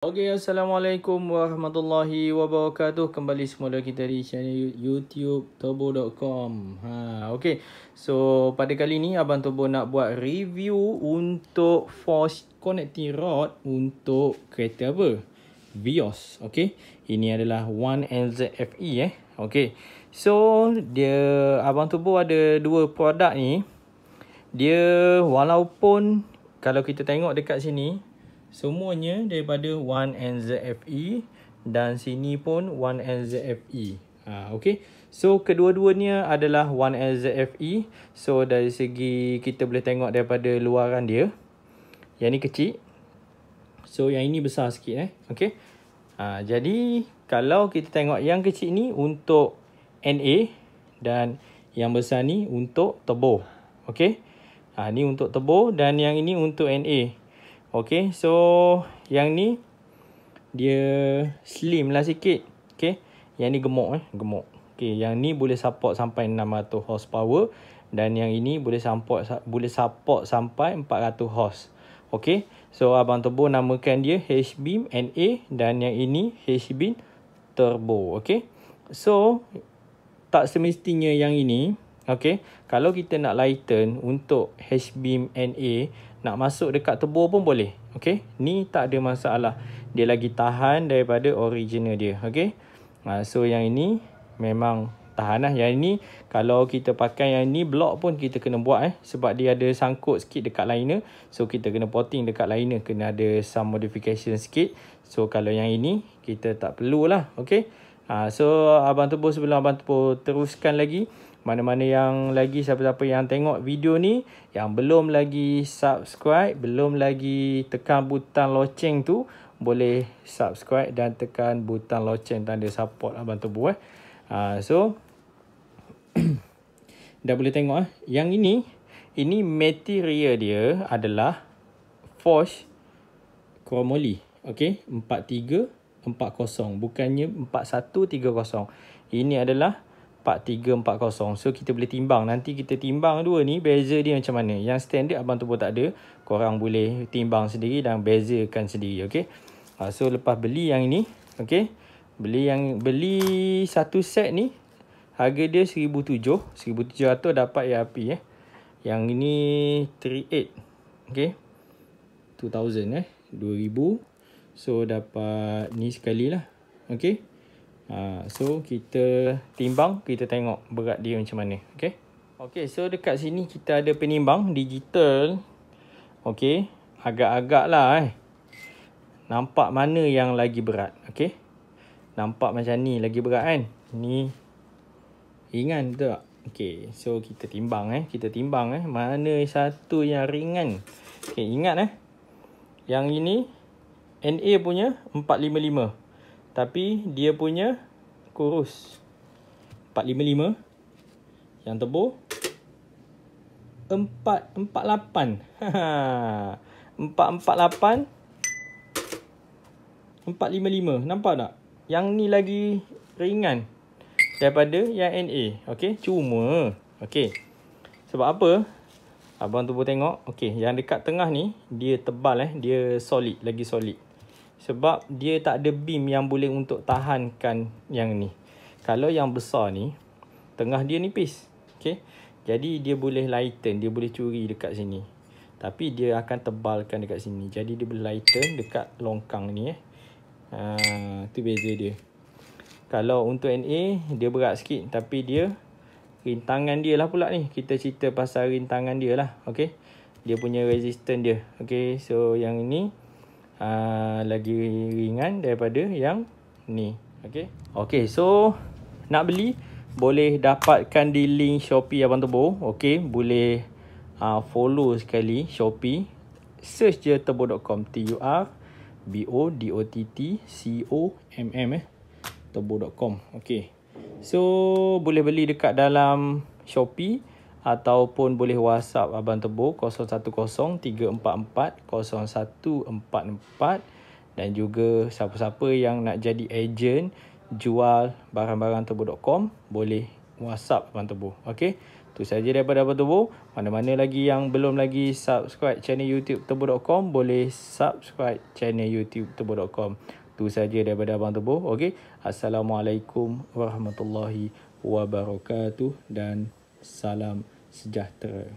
Okay, Assalamualaikum Warahmatullahi Wabarakatuh Kembali semula kita di channel YouTube Turbo.com ha, Okay, so pada kali ni Abang Turbo nak buat review untuk force connecting rod untuk kereta apa? Vios, okay Ini adalah 1NZFE e, eh Okay, so dia Abang Turbo ada dua produk ni Dia walaupun kalau kita tengok dekat sini semuanya daripada 1NZFE e dan sini pun 1NZFE. E. Ha, okay. So, kedua-duanya adalah 1NZFE. E. So, dari segi kita boleh tengok daripada luaran dia. Yang ni kecil. So, yang ini besar sikit. Eh. Okay. Ha, jadi, kalau kita tengok yang kecil ni untuk NA dan yang besar ni untuk tebo. Okay. Ha, ni untuk tebo dan yang ini untuk NA. Okay, so yang ni dia slim lah sikit. Okay, yang ni gemuk eh, gemuk. Okay, yang ni boleh support sampai 600 horsepower dan yang ini boleh support boleh support sampai 400 horse. Okay, so Abang Turbo namakan dia H-Beam NA dan yang ini H-Beam Turbo. Okay, so tak semestinya yang ini Okay. Kalau kita nak lighten untuk H-beam NA, nak masuk dekat tebur pun boleh. Okay. Ni tak ada masalah. Dia lagi tahan daripada original dia. Okay. Ha, so yang ini memang tahan lah. Yang ini kalau kita pakai yang ini block pun kita kena buat eh. Sebab dia ada sangkut sikit dekat liner. So kita kena potting dekat liner. Kena ada some modification sikit. So kalau yang ini kita tak perlulah. Okay. Ha, so Abang Tebu sebelum Abang Tebu teruskan lagi mana-mana yang lagi siapa-siapa yang tengok video ni yang belum lagi subscribe, belum lagi tekan butang loceng tu boleh subscribe dan tekan butang loceng tanda support Abang Tebu eh. Ha, so dah boleh tengok eh. Yang ini, ini material dia adalah Forge Chromoly. Okay, 4-0. Bukannya 4-1-3-0. Ini adalah 4-3-4-0. So kita boleh timbang. Nanti kita timbang dua ni. Beza dia macam mana. Yang standard abang tu pun tak ada. Korang boleh timbang sendiri dan bezakan sendiri. Okay. Ah, so lepas beli yang ini. Okay. Beli yang beli satu set ni. Harga dia RM1,700. RM1,700 dapat ERP eh. Yang ini 38. Okay. 2000 eh. 2000 So dapat ni sekali lah. Okay. Uh, ha, so kita timbang. Kita tengok berat dia macam mana. Okay. Okay so dekat sini kita ada penimbang digital. Okay. Agak-agak lah eh. Nampak mana yang lagi berat. Okay. Nampak macam ni lagi berat kan. Ni ringan tu tak? Okay. So kita timbang eh. Kita timbang eh. Mana satu yang ringan. Okay ingat eh. Yang ini NA punya 455. Tapi dia punya kurus. 455. Yang tebu 448. Ha. 448 455. Nampak tak? Yang ni lagi ringan daripada yang NA. okay? cuma okay? Sebab apa? Abang tu pun tengok. okay? yang dekat tengah ni dia tebal eh, dia solid, lagi solid. Sebab dia tak ada beam yang boleh untuk tahankan yang ni. Kalau yang besar ni, tengah dia nipis. Okay. Jadi dia boleh lighten, dia boleh curi dekat sini. Tapi dia akan tebalkan dekat sini. Jadi dia boleh lighten dekat longkang ni eh. Haa, ah, tu beza dia. Kalau untuk NA, dia berat sikit. Tapi dia, rintangan dia lah pula ni. Kita cerita pasal rintangan dia lah. Okay. Dia punya resistance dia. Okay. So yang ni uh, lagi ringan daripada yang ni. Okay. Okay. So nak beli boleh dapatkan di link Shopee Abang Tebo. Okay. Boleh uh, follow sekali Shopee. Search je tebo.com. T-U-R-B-O-D-O-T-T-C-O-M-M eh. Tebo.com. Okay. So boleh beli dekat dalam Shopee ataupun boleh WhatsApp Abang Tebu 0103440144 dan juga siapa-siapa yang nak jadi ejen jual barang-barang tebu.com boleh WhatsApp Abang Tebu. okay? Itu saja daripada Abang Tebu. Mana-mana lagi yang belum lagi subscribe channel YouTube tebu.com boleh subscribe channel YouTube tebu.com. Itu saja daripada Abang Tebu. okay? Assalamualaikum warahmatullahi wabarakatuh dan Salam sejahtera.